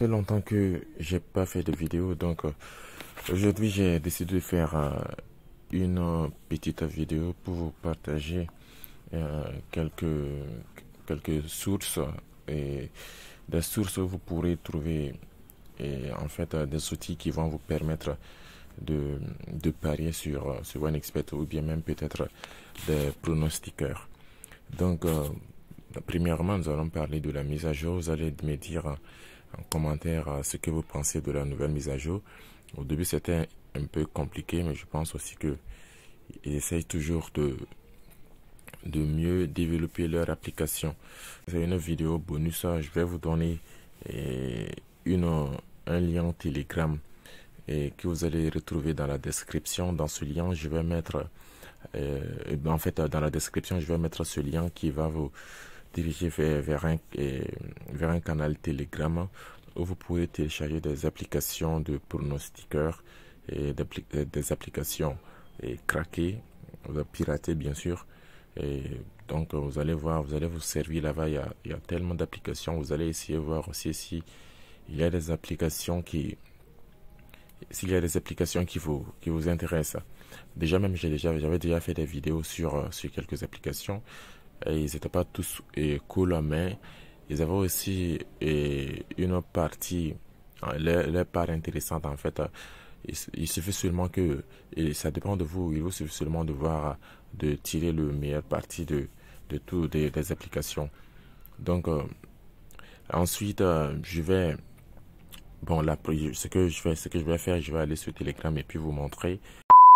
fait longtemps que j'ai pas fait de vidéo donc euh, aujourd'hui j'ai décidé de faire euh, une euh, petite vidéo pour vous partager quelques quelques sources et des sources où vous pourrez trouver et en fait des outils qui vont vous permettre de, de parier sur, one expert ou bien même peut-être des pronostiqueurs donc premièrement nous allons parler de la mise à jour vous allez me dire en commentaire ce que vous pensez de la nouvelle mise à jour. Au début, c'était un peu compliqué, mais je pense aussi que ils essayent toujours de, de mieux développer leur application. C'est une vidéo bonus, hein. je vais vous donner eh, une, un lien Telegram et eh, que vous allez retrouver dans la description. Dans ce lien, je vais mettre, eh, en fait, dans la description, je vais mettre ce lien qui va vous dirigé vers, vers, un, euh, vers un canal Telegram où vous pouvez télécharger des applications de pronostiqueurs et euh, des applications et craquées, piratées bien sûr. Et donc vous allez voir, vous allez vous servir là-bas, il, il, y a tellement d'applications, vous allez essayer voir aussi si il y a des applications qui s'il y a des applications qui vous, qui vous intéressent. Déjà même j'ai déjà, déjà fait des vidéos sur, euh, sur quelques applications. Et ils n'étaient pas tous et cool, hein, mais ils avaient aussi une partie, hein, leur, part intéressante en fait. Euh, il, suffit seulement que, et ça dépend de vous, il vous suffit seulement de voir, de tirer le meilleur parti de, de toutes les applications. Donc, euh, ensuite, euh, je vais. Bon, là, ce que, je vais, ce que je vais faire, je vais aller sur Telegram et puis vous montrer.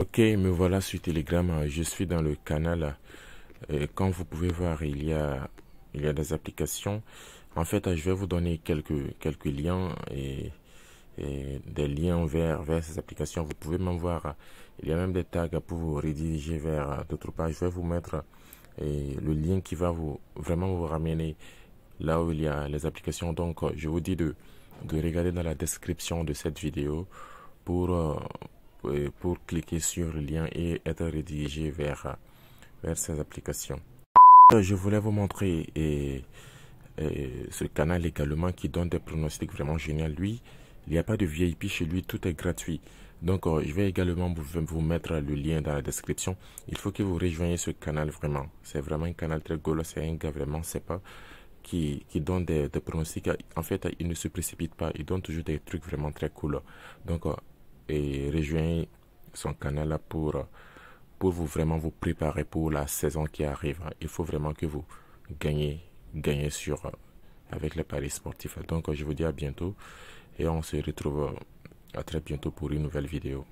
Ok, me voilà sur Telegram. Hein, je suis dans le canal. Et comme vous pouvez voir, il y a, il y a des applications. En fait, je vais vous donner quelques, quelques liens et, des liens vers, vers ces applications. Vous pouvez même voir, il y a même des tags pour vous rediriger vers d'autres pages. Je vais vous mettre le lien qui va vous vraiment vous ramener là où il y a les applications. Donc, je vous dis de, de regarder dans la description de cette vidéo pour, euh, pour cliquer sur le lien et être redirigé vers vers ses applications. Euh, je voulais vous montrer ce canal également qui donne des pronostics vraiment géniaux. Lui, il n'y a pas de VIP chez lui, tout est gratuit. Donc, euh, je vais également vous, mettre le lien dans la description. Il faut que vous rejoigniez ce canal vraiment. C'est vraiment un canal très golo, c'est un gars vraiment sympa qui, qui donne des, des, pronostics. En fait, il ne se précipite pas, il donne toujours des trucs vraiment très cool. Donc, euh, et rejoignez son canal là pour pour vous vraiment vous préparer pour la saison qui arrive. Il faut vraiment que vous gagnez, gagnez sur euh, avec les paris sportifs. Donc je vous dis à bientôt et on se retrouve euh, à très bientôt pour une nouvelle vidéo.